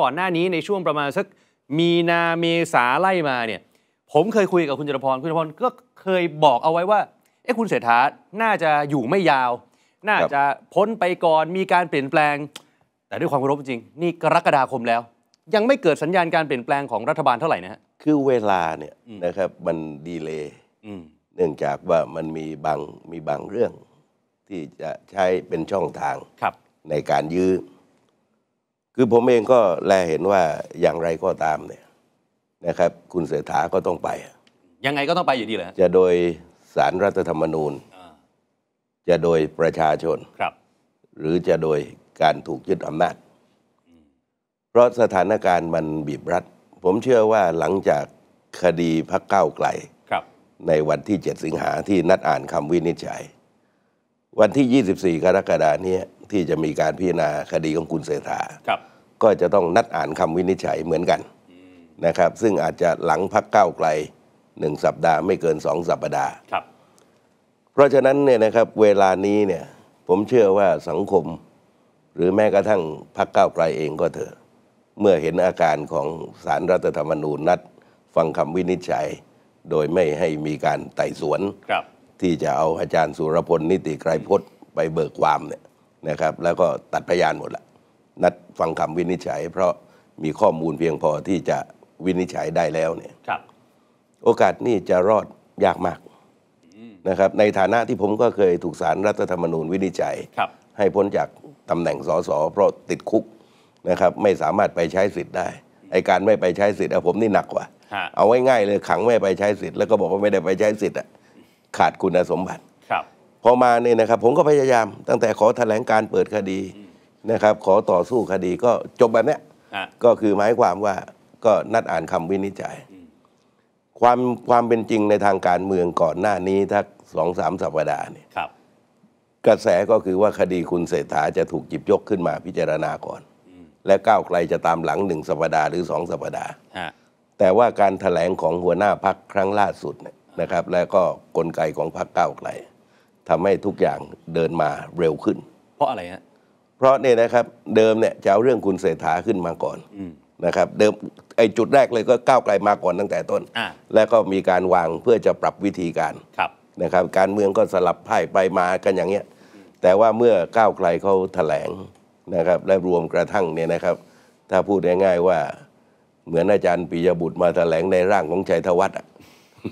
ก่อนหน้านี้ในช่วงประมาณสักมีนาเมษาไล่มาเนี่ย ผมเคยคุยกับคุณจรพรคุณจรพรก็เคยบอกเอาไว้ว่าเอ้คุณเศรษฐาน่าจะอยู่ไม่ยาว น่าจะพ้นไปก่อนมีการเปลี่ยนแปลง แต่ด้วยความเคารพจริง นี่กรกฎาคมแล้ว ยังไม่เกิดสัญญาณการเปลี่ยนแปลงของรัฐบาลเท่าไหร่นะฮะคือเวลาเนี่ยนะครับมันดีเลย์เนื่องจากว่ามันมีบางมีบางเรื่องที่จะใช้เป็นช่องทางในการยื้อคือผมเองก็แลเห็นว่าอย่างไรก็ตามเนี่ยนะครับ คุณเสถาก็ต้องไป ยังไงก็ต้องไปอยู่ดีเลอจะโดยสารรัฐธรรมนูญจะโดยประชาชนครับ หรือจะโดยการถูกยึดอำนาจเพราะสถานการณ์มันบีบรัดผมเชื่อว่าหลังจากคดีพักเก้าไกลในวันที่7สิงหาที่นัดอ่านคำวินิจฉัยวันที่ 24 กรกฎานี้ที่จะมีการพิจารณาคดีของคุณเศรษฐาก็จะต้องนัดอ่านคำวินิจฉัยเหมือนกันนะครับ ซึ่งอาจจะหลังพักเก้าไกลหนึ่งสัปดาห์ไม่เกินสองสัปดาห์เพราะฉะนั้นเนี่ยนะครับเวลานี้เนี่ยผมเชื่อว่าสังคม หรือแม้กระทั่งพักเก้าไกลเองก็เถอะ เมื่อเห็นอาการของสารรัฐธรรมนูญนัดฟังคำวินิจฉัย โดยไม่ให้มีการไต่สวนที่จะเอาอาจารย์สุรพลนิติไกรพจน์ไปเบิกความเนี่ยนะครับ แล้วก็ตัดพยานหมดละนัดฟังคำวินิจฉัย เพราะมีข้อมูลเพียงพอที่จะวินิจฉัยได้แล้วเนี่ยครับโอกาสนี่จะรอดยากมากนะครับในฐานะที่ผมก็เคยถูกสารรัฐธรรมนูญวินิจฉัยให้พ้นจากตำแหน่งสสเพราะติดคุกนะครับ ไม่สามารถไปใช้สิทธิ์ได้ไอการไม่ไปใช้สิทธิ์อผมนี่หนักกว่า เอาไว้ง่ายเลยขังไม่ไปใช้สิทธิ์แล้วก็บอกว่าไม่ได้ไปใช้สิทธิ์อะขาดคุณสมบัติ พอมาเนี่ยนะครับ ผมก็พยายาม ตั้งแต่ขอแถลงการเปิดคดีนะครับ ขอต่อสู้คดีก็จบแบบเนี้ยก็คือหมายความว่าก็นัดอ่านคำวินิจฉัยความความเป็นจริงในทางการเมืองก่อนหน้านี้ถ้าสองสามสัปดาห์เนี่ยกระแสก็คือว่าคดีคุณเศรษฐา จะถูกจิบยกขึ้นมาพิจารณาก่อน และก้าวไกลจะตามหลังหนึ่งสัปดาห์หรือสองสัปดาห์แต่ว่าการถแถลงของหัวหน้าพักครั้งล่าสุดเนี่ยนะครับและก็กลไกของพรรคเก้าไกลทำให้ทุกอย่างเดินมาเร็วขึ้น เพราะอะไรฮะเพราะเนี่ยนะครับเดิมเนี่ยจะเอาเรื่องคุณเศรษฐาขึ้นมาก่อนนะครับเดิมไอ้จุดแรกเลยก็ก้าวไกลมาก่อนตั้งแต่ต้น แล้วก็มีการวางเพื่อจะปรับวิธีการรนะครับ การเมืองก็สลับไพ่ไปมากันอย่างเงี้ยแต่ว่าเมื่อก้าวไกลเขาแถลงนะครับและรวมกระทั่งเนี่ยนะครับ ถ้าพูดง่ายๆว่า เหมือนอาจารย์ปิยบุตรมาแถลงในร่างของชัยธวัฒน์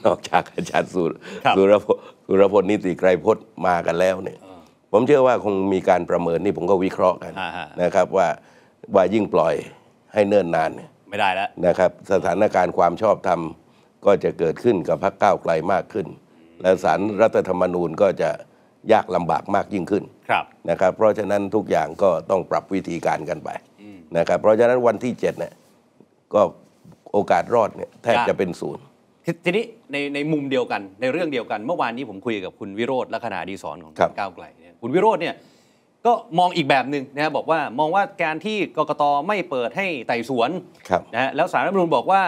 นอกจากอาจารย์สุสุรพลสุรพลนิติไกรพจน์มากันแล้วเนี่ยผมเชื่อว่าคงมีการประเมินนี่ผมก็วิเคราะห์กันนะครับว่าว่ายิ่งปล่อยให้เนิ่นนานเนี่ยไม่ได้แล้วนะครับสถานการณ์ความชอบธรรมก็จะเกิดขึ้นกับพรรคก้าวไกลมากขึ้น และสารรัฐธรรมนูญก็จะยากลำบากมากยิ่งขึ้นนะครับ เพราะฉะนั้นทุกอย่างก็ต้องปรับวิธีการกันไปนะครับเพราะฉะนั้นวันที่7เนี่ยก็โอกาสรอดเนี่ยแทบจะเป็นศูนย์ทีนี้ในในมุมเดียวกันในเรื่องเดียวกันเมื่อวานนี้ผมคุยกับคุณวิโรธลักษณะดีสอนของก้าวไกลเนี่ยคุณวิโรธเนี่ยก็มองอีกแบบหนึ่งนะบบอกว่ามองว่าการที่กกตไม่เปิดให้ไต่สวนนะแล้วสารรัฐมนูลบอกว่า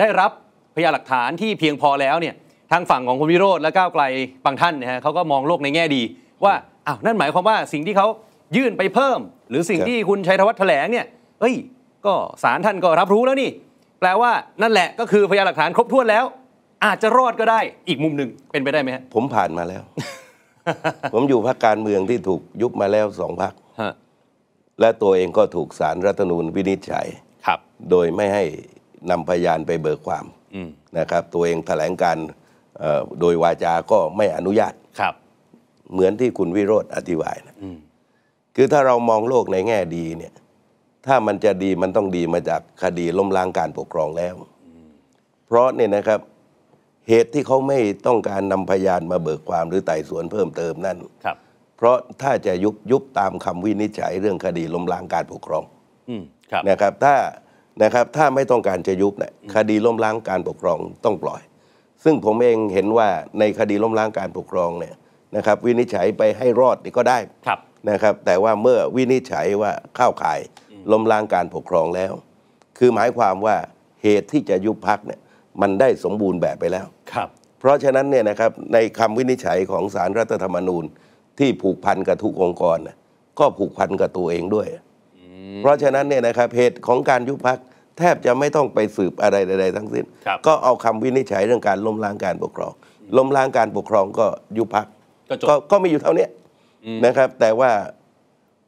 ได้รับพยานหลักฐานที่เพียงพอแล้วเนี่ยทางฝั่งของคุณวิโรธและก้าวไกลบางท่านนะฮะเขาก็มองโลกในแง่ดี ว่าอ้าวนั่นหมายความว่าสิ่งที่เขายื่นไปเพิ่ม หรือสิ่งที่คุณชัยธวัฒน์แถลงเนี่ยเอ้ยก็สารท่านก็รับรู้แล้วนี่แปลว่านั่นแหละก็คือพยานหลักฐานครบถ้วนแล้ว อาจจะรอดก็ได้อีกมุมหนึ่งเป็นไปได้ไหมฮะผมผ่านมาแล้ว ผมอยู่พรรคการเมืองที่ถูกยุบมาแล้วสองพรรคและตัวเองก็ถูกสารรัฐธรรมนูญวินิจฉัยครับ โดยไม่ให้นำพยานไปเบิกความนะครับ ตัวเองแถลงการโดยวาจาก็ไม่อนุญาตครับ เหมือนที่คุณวิโรธอธิบายนะคือถ้าเรามองโลกในแง่ดีเนี่ยถ้ามันจะดีมันต้องดีมาจากคดีล้มล้างการปกครองแล้ว เพราะเนี่ยนะครับเหตุที่เขาไม่ต้องการนำพยานมาเบิกความหรือไต่สวนเพิ่มเติมนั่นครับ เพราะถ้าจะยุบยุบตามคำวินิจฉัยเรื่องคดีล้มล้างการปกครองนะครับถ้านะครับถ้าไม่ต้องการจะยุบเนี่ยคดีล้มล้างการปกครองต้องปล่อย ซึ่งผมเองเห็นว่าในคดีล้มล้างการปกครองเนี่ยนะครับ วินิจฉัยไปให้รอดนี่ก็ได้นะครับ แต่ว่าเมื่อวินิจฉัยว่าเข้าข่ายล้มล้างการปกครองแล้ว คือหมายความว่าเหตุที่จะยุบพักเนี่ย มันได้สมบูรณ์แบบไปแล้วครับ เพราะฉะนั้นเนี่ยนะครับ ในคำวินิจฉัยของสารรัฐธรรมนูญ ที่ผูกพันกับทุกองค์กรก็ผูกพันกับตัวเองด้วย เพราะฉะนั้นเนี่ยนะครับเหตุของการยุบพักแทบจะไม่ต้องไปสืบอะไรใด ๆทั้งสิ้น ก็เอาคำวินิจฉัยเรื่องการล้มล้างการปกครองล้มล้างการปกครองก็ยุบพักก็ก็ม่อยู่เท่านี้นะครับ แต่ว่า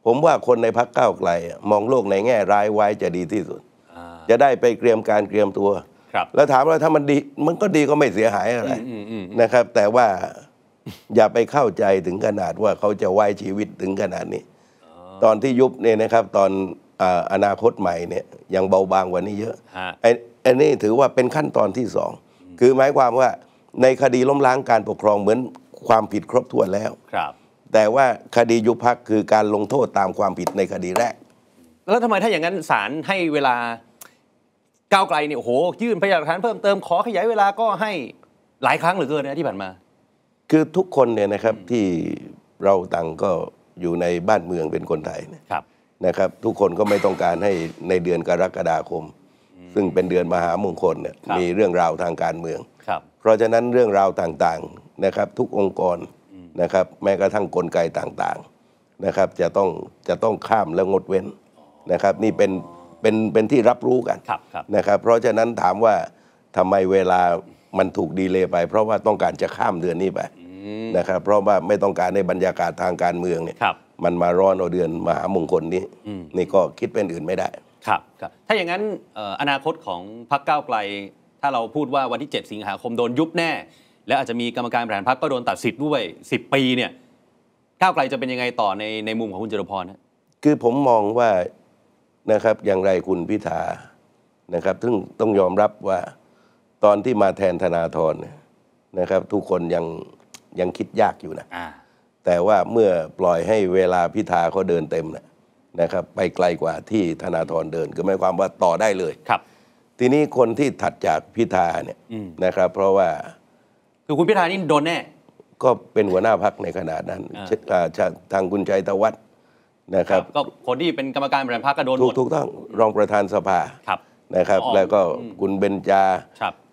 ผมว่าคนในพักเก้าไกลมองโลกในแง่ร้ายไว้จะดีที่สุดจะได้ไปเตรียมการเตรียมตัวแล้วถามว่าถ้ามันดีมันก็ดีก็ไม่เสียหายอะไรนะครับ แต่ว่าอย่าไปเข้าใจถึงขนาดว่าเขาจะไว้ชีวิตถึงขนาดนี้ ตอนที่ยุบเนี่ยนะครับ ตอนอนาคตใหม่เนี่ยยังเบาบางกว่านี้เยอะไอ้นนี่ถือว่าเป็นขั้นตอนที่สองคือหมายความว่าในคดีล้มล้างการปกครองเหมือนความผิดครบถ้วนแล้วครับแต่ว่าคดียุบพักคือการลงโทษตามความผิดในคดีแรก แล้วทำไมถ้าอย่างนั้นศาลให้เวลาก้าวไกลเนี่ยโหยื่น พยานหลักฐานเพิ่มเติม ขอขยายเวลาก็ให้หลายครั้งเหลือเกินนะที่ผ่านมา คือทุกคนเนี่ยนะครับที่เราต่างก็อยู่ในบ้านเมืองเป็นคนไทยนะครับนะครับ ทุกคนก็ไม่ต้องการให้ในเดือนกรกฎาคม ซึ่งเป็นเดือนมหามงคลเนี่ยมีเรื่องราวทางการเมืองเพราะฉะนั้นเรื่องราวต่างๆนะครับทุกองค์กรนะครับแม้กระทั่งกลไกต่างๆนะครับจะต้องจะต้องข้ามและงดเว้นนะครับนี่เป็นเป็นเป็นที่รับรู้กันนะครับ เพราะฉะนั้นถามว่าทำไมเวลามันถูกดีเลย์ไป เพราะว่าต้องการจะข้ามเดือนนี้ไปนะครับเพราะว่าไม่ต้องการในบรรยากาศทางการเมืองเนี่ยมันมาร้อนเอาเดือนมหามงคลนี้นี่ก็คิดเป็นอื่นไม่ได้ครับครับถ้าอย่างนั้นอนาคตของพรรคก้าวไกล ถ้าเราพูดว่าวันที่ 7 สิงหาคมโดนยุบแน่และอาจจะมีกรรมการบริหารพรรคก็โดนตัดสิทธิ์ด้วย10 ปีเนี่ยก้าวไกลจะเป็นยังไงต่อในในมุมของคุณจตุพรนะคือผมมองว่านะครับอย่างไรคุณพิธา นะครับ ซึ่งต้องยอมรับว่าตอนที่มาแทนธนาธรนะครับ ทุกคนยังยังคิดยากอยู่นะะแต่ว่าเมื่อปล่อยให้เวลาพิธาเขาเดินเต็มนะนะครับ ไปไกลกว่าที่ธนาธรเดินก็หมายความว่าต่อได้เลยครับ ทีนี้คนที่ถัดจากพิธาเนี่ยนะครับ เพราะว่าคือคุณพิธานี่โดนแน่ ก็เป็นหัวหน้าพักในขนาดนั้นทางคุณชัยตะวัฒน์นะครับ ก็คนที่เป็นกรรมการบริหารพรรคก็โดนหมดถูกต้อง รองประธานสภาครับนะครับ แล้วก็คุณเบญจา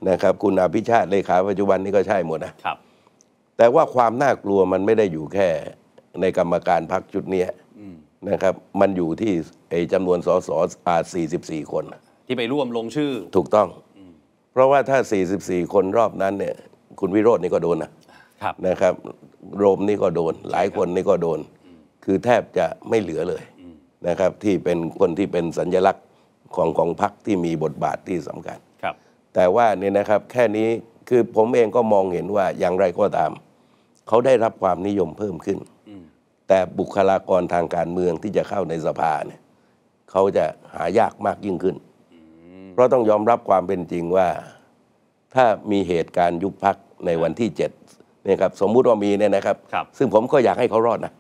นะครับ คุณอภิชาติ เลขาปัจจุบันนี่ก็ใช่หมดนะครับ แต่ว่าความน่ากลัวมันไม่ได้อยู่แค่ ในกรรมการพักชุดนี้นะครับ มันอยู่ที่จำนวนสสอา44 คน ที่ไปร่วมลงชื่อ ถูกต้องเพราะว่าถ้า 44 คนรอบนั้นเนี่ยคุณวิโรจน์นี่ก็โดนนะนะครับ โรมนี่ก็โดน หลายคนนี่ก็โดน คือแทบจะไม่เหลือเลยนะครับ ที่เป็นคนที่เป็นสัญลักษณ์ของของพรรคที่มีบทบาทที่สำคัญครับ แต่ว่านี่นะครับแค่นี้คือผมเองก็มองเห็นว่าอย่างไรก็ตาม เขาได้รับความนิยมเพิ่มขึ้น แต่บุคลากรทางการเมืองที่จะเข้าในสภาเนี่ยเขาจะหายากมากยิ่งขึ้น เพราะต้องยอมรับความเป็นจริงว่าถ้ามีเหตุการณ์ยุบพักในวันที่เจดเนี่ยครับ สมมุติว่ามีเนี่ยนะครับ ซึ่งผมก็อยากให้เขารอดนะ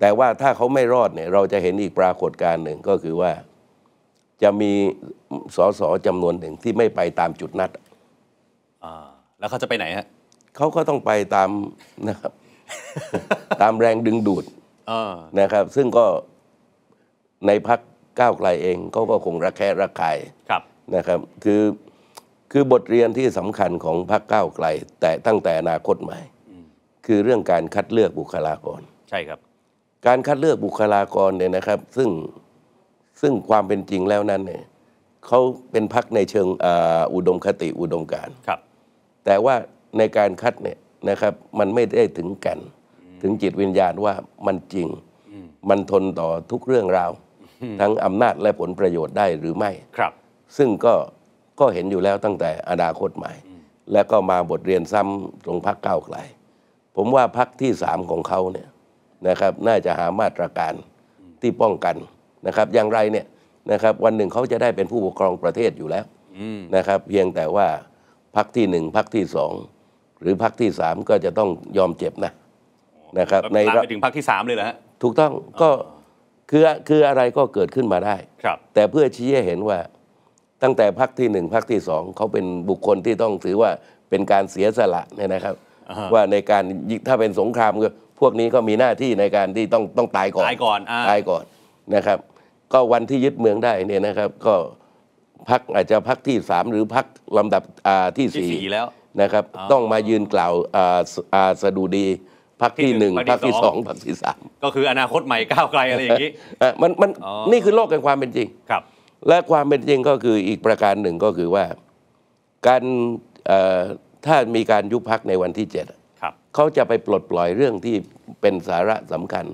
แต่ว่าถ้าเขาไม่รอดเนี่ย เราจะเห็นอีกปรากฏการณ์หนึ่งก็คือว่าจะมีสอสอจำนวนหนึ่งที่ไม่ไปตามจุดนัดแล้วเขาจะไปไหนฮะเขาก็ต้องไปตามนะครับตามแรงดึงดูดนะครับ ซึ่งก็ในพักก้าวไกลเอง เขาก็คงระแคะระคายนะครับ คือคือบทเรียนที่สำคัญของพรรคเก้าไกล แต่ตั้งแต่อนาคตใหม่คือเรื่องการคัดเลือกบุคลากร ใช่ครับ การคัดเลือกบุคลากรเนี่ยนะครับ ซึ่งซึ่งความเป็นจริงแล้วนั้นเนี่ยเขาเป็นพักในเชิงออุดมคติอุดมการครับ แต่ว่าในการคัดเนี่ยนะครับมันไม่ได้ถึงแก่นถึงจิตวิญญาณว่ามันจริง มันทนต่อทุกเรื่องราวทั้งอำนาจและผลประโยชน์ได้หรือไม่ครับ ซึ่งก็ก็เห็นอยู่แล้วตั้งแต่อนาคตใหม่ และก็มาบทเรียนซ้ำตรงพักเก้าไกลผมว่าพักที่สามของเขาเนี่ยนะครับ น่าจะหามาตรการที่ป้องกันนะครับ อย่างไรเนี่ยนะครับ วันหนึ่งเขาจะได้เป็นผู้ปกครองประเทศอยู่แล้วนะครับเพียงแต่ว่าพักที่หนึ่งพักที่สองหรือพักที่สามก็จะต้องยอมเจ็บนะนะครับ ในไปถึงพักที่สามเลยเหรอฮะถูกต้องก็คือคืออะไรก็เกิดขึ้นมาได้แต่เพื่อชี้ให้เห็นว่าตั้งแต่พักที่หนึ่งพักที่สองเขาเป็นบุคคลที่ต้องถือว่าเป็นการเสียสละเนี่ยนะครับ ว่าในการถ้าเป็นสงครามก็พวกนี้ก็มีหน้าที่ในการที่ต้องต้องตายก่อนตายก่อนตายก่อนนะครับ ก็วันที่ยึดเมืองได้เนี่ยนะครับ ก็พักอาจจะพักที่สามหรือพักลำดับที่สี่แล้วนะครับ ต้องมายืนกล่าวสะดุดีพักที่หนึ่งพักที่สองพักที่สามก็คืออนาคตใหม่ก้าวไกลอะไรอย่างนี้มันมันนี่คือโลกแห่งความเป็นจริงครับและความเป็นจริงก็คืออีกประการหนึ่งก็คือว่าการถ้ามีการยุบพักในวันที่เจ็ดเขาจะไปปลดปล่อยเรื่องที่เป็นสาระสำคัญ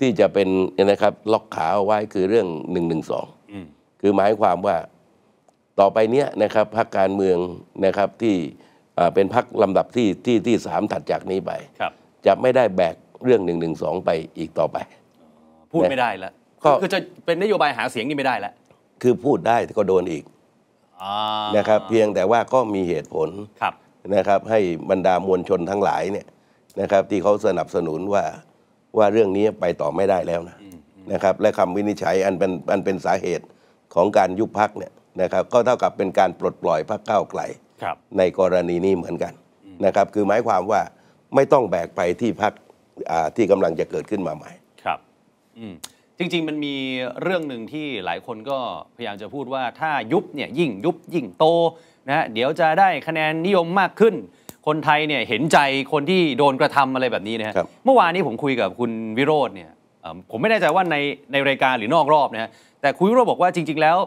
ที่จะเป็นนะครับล็อกขาเอาไว้คือเรื่องหนึ่งหนึ่งสองคือหมายความว่าต่อไปเนี้ยนะครับพักการเมืองนะครับที่เป็นพักลำดับที่ที่ที่สามถัดจากนี้ไปจะไม่ได้แบกเรื่องหนึ่งหนึ่งสองไปอีกต่อไปพูดไม่ได้แล้วก็คือจะเป็นนโยบายหาเสียงนี่ไม่ได้แล้วคือพูดได้แต่ก็โดนอีกนะครับ เพียงแต่ว่าก็มีเหตุผลนะครับให้บรรดามวลชนทั้งหลายเนี่ยนะครับ ที่เขาสนับสนุนว่าว่าเรื่องนี้ไปต่อไม่ได้แล้วนะ นะครับ และคำวินิจฉัยอันเป็นอันเป็นสาเหตุของการยุบพักเนี่ยนะครับ ก็เท่ากับเป็นการปลดปล่อยพักเก้าไกลในกรณีนี้เหมือนกันนะครับ คือหมายความว่าไม่ต้องแบกไปที่พักที่กำลังจะเกิดขึ้นมาใหม่ ครับจริงๆ มันมีเรื่องหนึ่งที่หลายคนก็พยายามจะพูดว่าถ้ายุบเนี่ยยิ่งยุบยิ่งโตนะเดี๋ยวจะได้คะแนนนิยมมากขึ้น คนไทยเนี่ยเห็นใจคนที่โดนกระทำอะไรแบบนี้นะฮะเมื่อวานนี้ผมคุยกับคุณวิโรธเนี่ยผมไม่แน่ใจว่าในในรายการหรือนอกรอบนะฮะแต่คุณวิโรธบอกว่าจริง ๆ แล้ว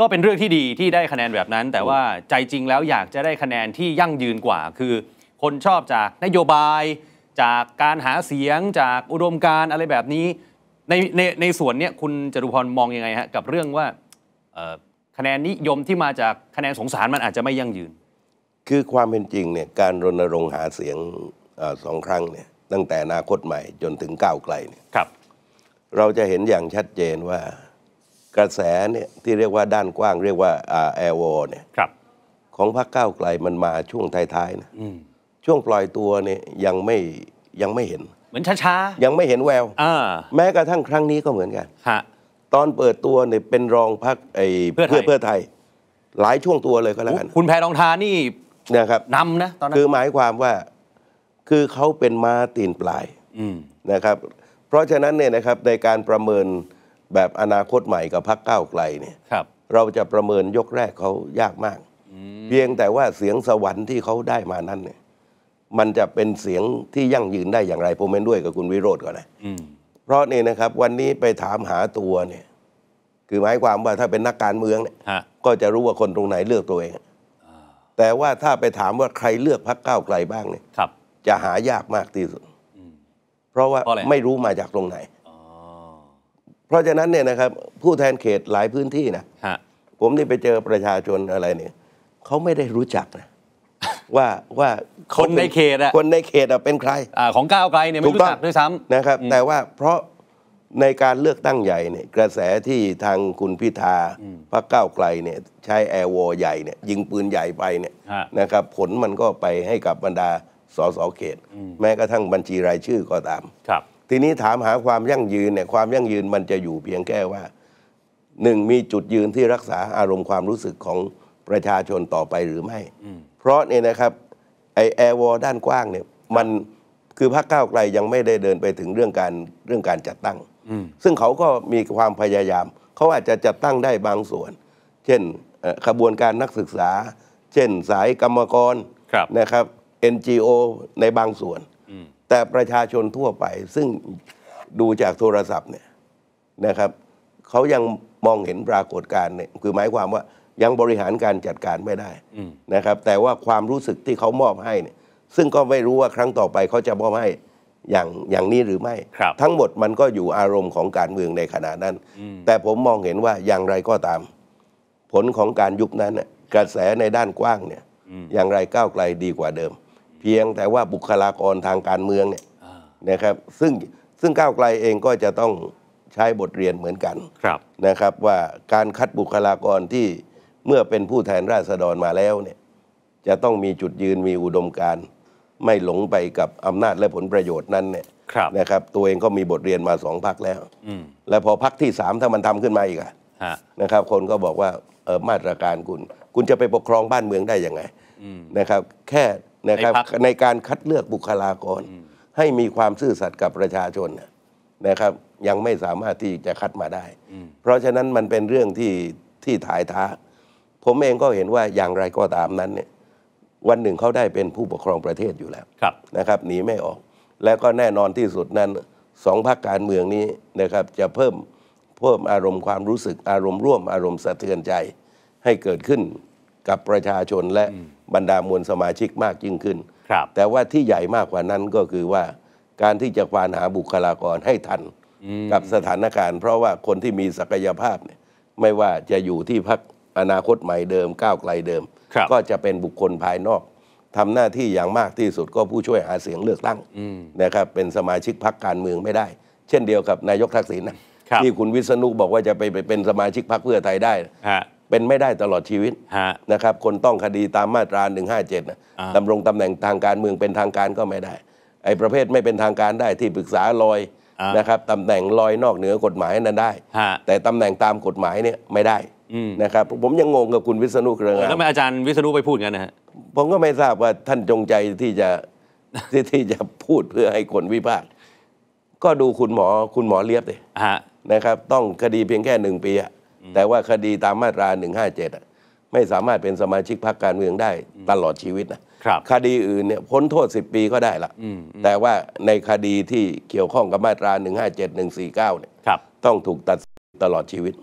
ก็เป็นเรื่องที่ดีที่ได้คะแนนแบบนั้น แต่ว่าใจจริงแล้วอยากจะได้คะแนนที่ยั่งยืนกว่า คือ คนชอบจากนโยบายจากการหาเสียงจากอุดมการอะไรแบบนี้ในในในส่วนเนี้ยคุณจตุพรมองยังไงฮะกับเรื่องว่า คะแนนนิยมที่มาจากคะแนนสงสารมันอาจจะไม่ยั่งยืน คือความเป็นจริงเนี่ยการรณรงค์หาเสียงสองครั้งเนี่ยตั้งแต่นาคตใหม่จนถึงก้าวไกลเนี่ยครับเราจะเห็นอย่างชัดเจนว่ากระแสเนี่ยที่เรียกว่าด้านกว้างเรียกว่าแอร์วอเนี่ยครับของพรรคก้าวไกลมันมาช่วงท้ายๆนะช่วงปล่อยตัวเนี่ยยังไม่ยังไม่เห็นเหมือนช้าๆ ยังไม่เห็นแวว แม้กระทั่งครั้งนี้ก็เหมือนกันตอนเปิดตัวเนี่ยเป็นรองพักไอ้เพื่อเพื่อไทย หลายช่วงตัวเลยก็แล้วกัน คุณแพรรองทานี่นะครับนำนะ ตอนนั้น คือหมายความว่าคือเขาเป็นมาตีนปลายนะครับ เพราะฉะนั้นเนี่ยนะครับในการประเมินแบบอนาคตใหม่กับพักเก้าไกลเนี่ยเราจะประเมินยกแรกเขายากมากเพียงแต่ว่าเสียงสวรรค์ที่เขาได้มานั้นเนี่ยมันจะเป็นเสียงที่ยั่งยืนได้อย่างไรผมเห็นด้วยกับคุณวิโรธก่อนนะเพราะนี่นะครับ วันนี้ไปถามหาตัวเนี่ย คือหมายความว่าถ้าเป็นนักการเมืองเนี่ยก็จะรู้ว่าคนตรงไหนเลือกตัวเองแต่ว่าถ้าไปถามว่าใครเลือกพรรคก้าวไกลบ้างเนี่ยจะหายากมากที่สุดเพราะว่าไม่รู้มาจากตรงไหนเพราะฉะนั้นเนี่ยนะครับ ผู้แทนเขตหลายพื้นที่นะผมนี่ไปเจอประชาชนอะไรเนี่ยเขาไม่ได้รู้จักนะว่าว่า คนในเขตอะคนในเขตอะเป็นใครอของก้าวไกลเนี่ยไม่รู้จักด้วยซ้ำนะครับ แต่ว่าเพราะในการเลือกตั้งใหญ่เนี่ย กระแสที่ทางคุณพิธา พระก้าวไกลเนี่ย ใช้แอร์วอใหญ่เนี่ยยิงปืนใหญ่ไปเนี่ยนะครับ ผลมันก็ไปให้กับบรรดาสสเขต แม้กระทั่งบัญชีรายชื่อก็ตาม ครับ ทีนี้ถามหาความยั่งยืนเนี่ยความยั่งยืนมันจะอยู่เพียงแค่ว่าหนึ่งมีจุดยืนที่รักษาอารมณ์ความรู้สึกของประชาชนต่อไปหรือไม่เพราะเนี่ยนะครับไอแอร์วอลด้านกว้างเนี่ยมันคือพรรคก้าวไกลยังไม่ได้เดินไปถึงเรื่องการเรื่องการจัดตั้ง ซึ่งเขาก็มีความพยายาม เขาอาจจะจัดตั้งได้บางส่วน เช่นขบวนการนักศึกษา เช่นสายกรรมกรนะครับ NGO ในบางส่วน แต่ประชาชนทั่วไปซึ่งดูจากโทรศัพท์เนี่ยนะครับ เขายังมองเห็นปรากฏการณ์เนี่ยคือหมายความว่ายังบริหารการจัดการไม่ได้ นะครับ แต่ว่าความรู้สึกที่เขามอบให้เนี่ยซึ่งก็ไม่รู้ว่าครั้งต่อไปเขาจะมอบให้อย่างอย่างนี้หรือไม่ทั้งหมดมันก็อยู่อารมณ์ของการเมืองในขณะนั้นแต่ผมมองเห็นว่าอย่างไรก็ตาม ผลของการยุคนั้นกระแสในด้านกว้างเนี่ย อย่างไรก้าวไกลดีกว่าเดิม เพียงแต่ว่าบุคลากรทางการเมืองเนี่ยนะครับ ซึ่งซึ่งก้าวไกลเองก็จะต้องใช้บทเรียนเหมือนกันนะครับ ว่าการคัดบุคลากรที่เมื่อเป็นผู้แทนราษฎรมาแล้วเนี่ย จะต้องมีจุดยืนมีอุดมการไม่หลงไปกับอำนาจและผลประโยชน์นั้นเนี่ยนะครับ ตัวเองก็มีบทเรียนมาสองพักแล้วและพอพักที่สามถ้ามันทำขึ้นมาอีกอะนะครับ คนก็บอกว่ามาตรการคุณ คุณจะไปปกครองบ้านเมืองได้ยังไงนะครับ แค่นะครับในการคัดเลือกบุคลากร ให้มีความซื่อสัตย์กับประชาชนนะครับ ยังไม่สามารถที่จะคัดมาได้เพราะฉะนั้นมันเป็นเรื่องที่ที่ถ่ายท้าผมเองก็เห็นว่าอย่างไรก็ตามนั้นเนี่ยวันหนึ่งเขาได้เป็นผู้ปกครองประเทศอยู่แล้วนะครับหนีไม่ออก และก็แน่นอนที่สุดนั้นสองพรรคการเมืองนี้นะครับจะเพิ่มเพิ่มอารมณ์ความรู้สึก อารมณ์ร่วมอารมณ์สะเทือนใจให้เกิดขึ้นกับประชาชนและบรรดามวลสมาชิกมากยิ่งขึ้นแต่ว่าที่ใหญ่มากกว่านั้นก็คือว่า การที่จะควานหาบุคลากรให้ทันกับสถานการณ์ เพราะว่าคนที่มีศักยภาพเนี่ยไม่ว่าจะอยู่ที่พักอนาคตใหม่เดิมก้าวไกลเดิม ก็จะเป็นบุคคลภายนอก ทำหน้าที่อย่างมากที่สุดก็ผู้ช่วยหาเสียงเลือกตั้งนะครับ เป็นสมาชิกพักการเมืองไม่ได้ เช่นเดียวกับนายกทักษิณที่คุณวิษณุบอกว่าจะไปเป็นสมาชิกพักเพื่อไทยได้ เป็นไม่ได้ตลอดชีวิตนะครับคนต้องคดีตามมาตรา157นะดำรงตำแหน่งทางการเมืองเป็นทางการก็ไม่ได้ ไอ้ประเภทไม่เป็นทางการได้ที่ปรึกษาลอยนะครับตำแหน่งลอยนอกเหนือกฎหมายนั้นได้แต่ตำแหน่งตามกฎหมายเนี่ยไม่ได้นะครับผมยังงงกับคุณวิษณุเครืองามแล้วทำไมอาจารย์วิษณุไปพูดงั้นนะฮะผมก็ไม่ทราบว่าท่านจงใจที่จะที่ที่จะพูดเพื่อให้คนวิพากษ์ก็ดูคุณหมอคุณหมอเลียบเลยนะครับ ต้องคดีเพียงแค่หนึ่งปี แต่ว่าคดีตามมาตราหนึ่งห้าเจ็ดไม่สามารถเป็นสมาชิกพรรคการเมืองได้ตลอดชีวิตนะครับคดีอื่นเนี่ยพ้นโทษสิบปีก็ได้ละแต่ว่าในคดีที่เกี่ยวข้องกับมาตราหหหนนึึ่่งง้าเจ็ดสี่เก้าเนี่ยต้องถูกตัดตลอดชีวิต